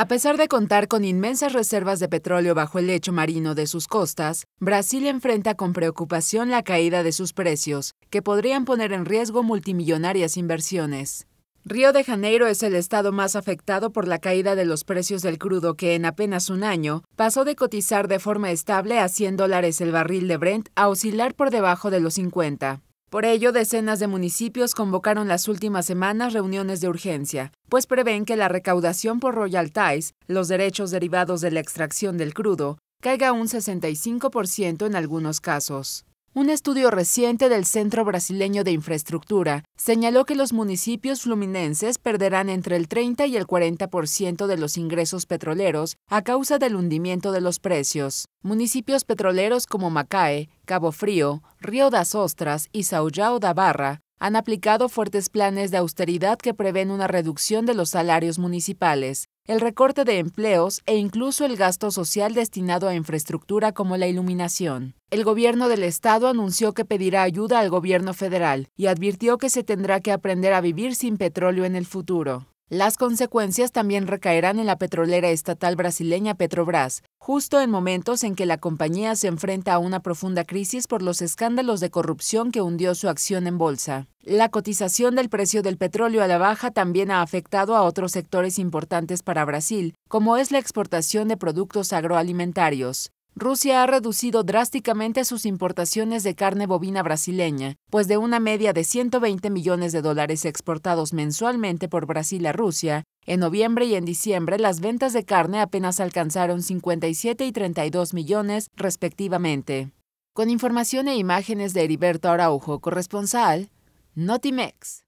A pesar de contar con inmensas reservas de petróleo bajo el lecho marino de sus costas, Brasil enfrenta con preocupación la caída de sus precios, que podrían poner en riesgo multimillonarias inversiones. Río de Janeiro es el estado más afectado por la caída de los precios del crudo que en apenas un año pasó de cotizar de forma estable a 100 dólares el barril de Brent a oscilar por debajo de los 50. Por ello, decenas de municipios convocaron las últimas semanas reuniones de urgencia, pues prevén que la recaudación por royalties, los derechos derivados de la extracción del crudo, caiga un 65% en algunos casos. Un estudio reciente del Centro Brasileño de Infraestructura señaló que los municipios fluminenses perderán entre el 30 y el 40% de los ingresos petroleros a causa del hundimiento de los precios. Municipios petroleros como Macae, Cabo Frío, Río das Ostras y saullao da Barra han aplicado fuertes planes de austeridad que prevén una reducción de los salarios municipales, el recorte de empleos e incluso el gasto social destinado a infraestructura como la iluminación. El gobierno del estado anunció que pedirá ayuda al gobierno federal y advirtió que se tendrá que aprender a vivir sin petróleo en el futuro. Las consecuencias también recaerán en la petrolera estatal brasileña Petrobras, justo en momentos en que la compañía se enfrenta a una profunda crisis por los escándalos de corrupción que hundió su acción en bolsa. La cotización del precio del petróleo a la baja también ha afectado a otros sectores importantes para Brasil, como es la exportación de productos agroalimentarios. Rusia ha reducido drásticamente sus importaciones de carne bovina brasileña, pues de una media de 120 millones de dólares exportados mensualmente por Brasil a Rusia, en noviembre y en diciembre las ventas de carne apenas alcanzaron 57 y 32 millones respectivamente. Con información e imágenes de Heriberto Araujo, corresponsal, Notimex.